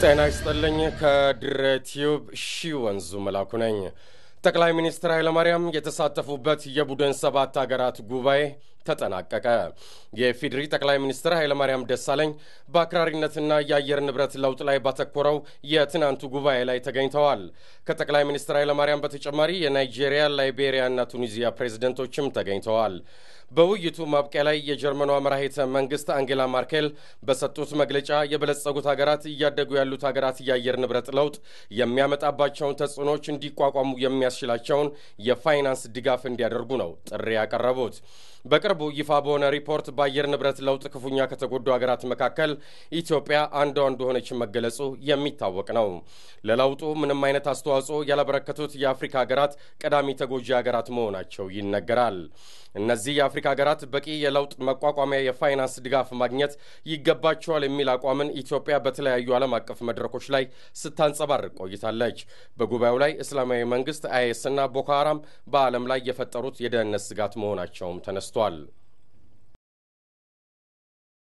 ጤና ይስጥልኝ። ከድሬ ቲዩብ ሺ ወንዙ መላኩ ነኝ። ጠቅላይ ሚኒስትር ኃይለማርያም የተሳተፉበት የቡድን ሰባት አገራት ጉባኤ ተጠናቀቀ። የኢፌዴሪ ጠቅላይ ሚኒስትር ኃይለማርያም ደሳለኝ በአክራሪነትና የአየር ንብረት ለውጥ ላይ ባተኮረው የትናንቱ ጉባኤ ላይ ተገኝተዋል። ከጠቅላይ ሚኒስትር ኃይለማርያም በተጨማሪ የናይጄሪያ፣ ላይቤሪያና ቱኒዚያ ፕሬዝደንቶችም ተገኝተዋል። በውይይቱ ማብቂያ ላይ የጀርመኗ መራሄተ መንግስት አንጌላ ማርኬል በሰጡት መግለጫ የበለጸጉት ሀገራት እያደጉ ያሉት ሀገራት የአየር ንብረት ለውጥ የሚያመጣባቸውን ተጽዕኖዎች እንዲቋቋሙ የሚያስችላቸውን የፋይናንስ ድጋፍ እንዲያደርጉ ነው ጥሪ ያቀረቡት። በቅርቡ በቅርቡ ይፋ በሆነ ሪፖርት በአየር ንብረት ለውጥ ክፉኛ ከተጎዱ ሀገራት መካከል ኢትዮጵያ አንዷ እንደሆነች መገለጹ የሚታወቅ ነው። ለለውጡ ምንም አይነት አስተዋጽኦ ያላበረከቱት የአፍሪካ ሀገራት ቀዳሚ ተጎጂ ሀገራት መሆናቸው ይነገራል። እነዚህ የአፍሪካ ሀገራት በቂ የለውጥ መቋቋሚያ የፋይናንስ ድጋፍ ማግኘት ይገባቸዋል የሚል አቋምን ኢትዮጵያ በተለያዩ ዓለም አቀፍ መድረኮች ላይ ስታንጸባርቅ ቆይታለች። በጉባኤው ላይ እስላማዊ መንግስት አይኤስና ቦኮ ሀራም በዓለም ላይ የፈጠሩት የደህንነት ስጋት መሆናቸውም ተነስቷል።